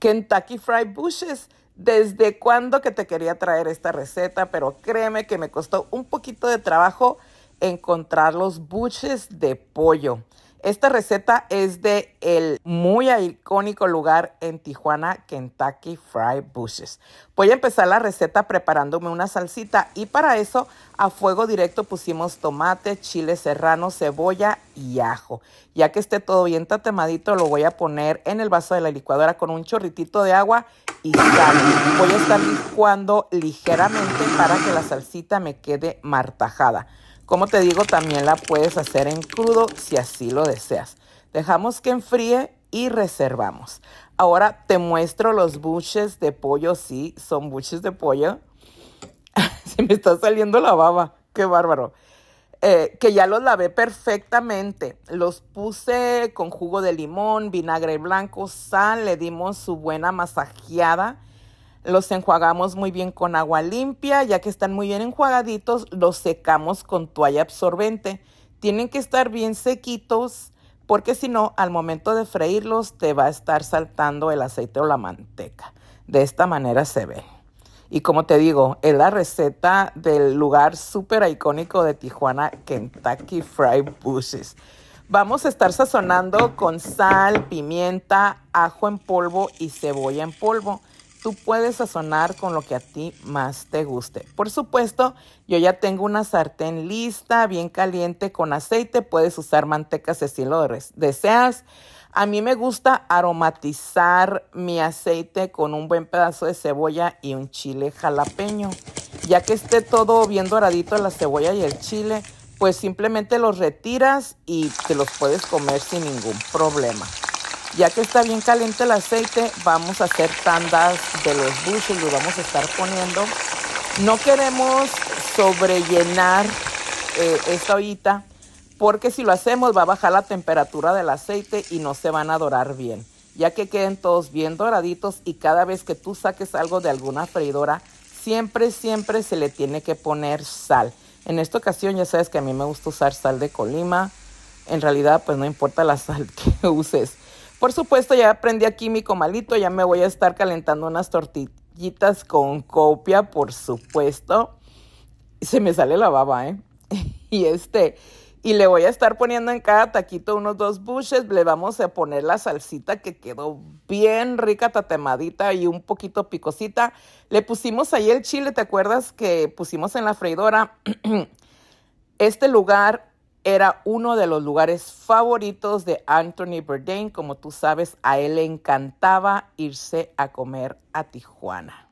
Kentucky Fried Bushes. Desde cuándo que te quería traer esta receta, pero créeme que me costó un poquito de trabajo encontrar los buches de pollo. Esta receta es de el muy icónico lugar en Tijuana, Kentucky Fried Bushes. Voy a empezar la receta preparándome una salsita y para eso a fuego directo pusimos tomate, chile serrano, cebolla y ajo. Ya que esté todo bien tatemadito, lo voy a poner en el vaso de la licuadora con un chorritito de agua y sal. Voy a estar licuando ligeramente para que la salsita me quede martajada. Como te digo, también la puedes hacer en crudo si así lo deseas. Dejamos que enfríe y reservamos. Ahora te muestro los buches de pollo. Sí, son buches de pollo. Se me está saliendo la baba. Qué bárbaro. Eh, que ya los lavé perfectamente. Los puse con jugo de limón, vinagre blanco, sal. Le dimos su buena masajeada los enjuagamos muy bien con agua limpia, ya que están muy bien enjuagaditos, los secamos con toalla absorbente. Tienen que estar bien sequitos porque si no, al momento de freírlos te va a estar saltando el aceite o la manteca. De esta manera se ve. Y como te digo, es la receta del lugar súper icónico de Tijuana, Kentucky Fried Bushes. Vamos a estar sazonando con sal, pimienta, ajo en polvo y cebolla en polvo tú puedes sazonar con lo que a ti más te guste. Por supuesto, yo ya tengo una sartén lista, bien caliente con aceite. Puedes usar mantecas si lo deseas. A mí me gusta aromatizar mi aceite con un buen pedazo de cebolla y un chile jalapeño. Ya que esté todo bien doradito la cebolla y el chile, pues simplemente los retiras y te los puedes comer sin ningún problema. Ya que está bien caliente el aceite, vamos a hacer tandas de los y los vamos a estar poniendo. No queremos sobrellenar eh, esta ollita porque si lo hacemos va a bajar la temperatura del aceite y no se van a dorar bien. Ya que queden todos bien doraditos y cada vez que tú saques algo de alguna freidora, siempre, siempre se le tiene que poner sal. En esta ocasión ya sabes que a mí me gusta usar sal de Colima. En realidad pues no importa la sal que uses. Por supuesto, ya aprendí aquí mi comalito, ya me voy a estar calentando unas tortillitas con copia, por supuesto. Se me sale la baba, ¿eh? y este, y le voy a estar poniendo en cada taquito unos dos bushes, le vamos a poner la salsita que quedó bien rica, tatemadita y un poquito picosita. Le pusimos ahí el chile, ¿te acuerdas que pusimos en la freidora? Este lugar era uno de los lugares favoritos de Anthony Bourdain. Como tú sabes, a él le encantaba irse a comer a Tijuana.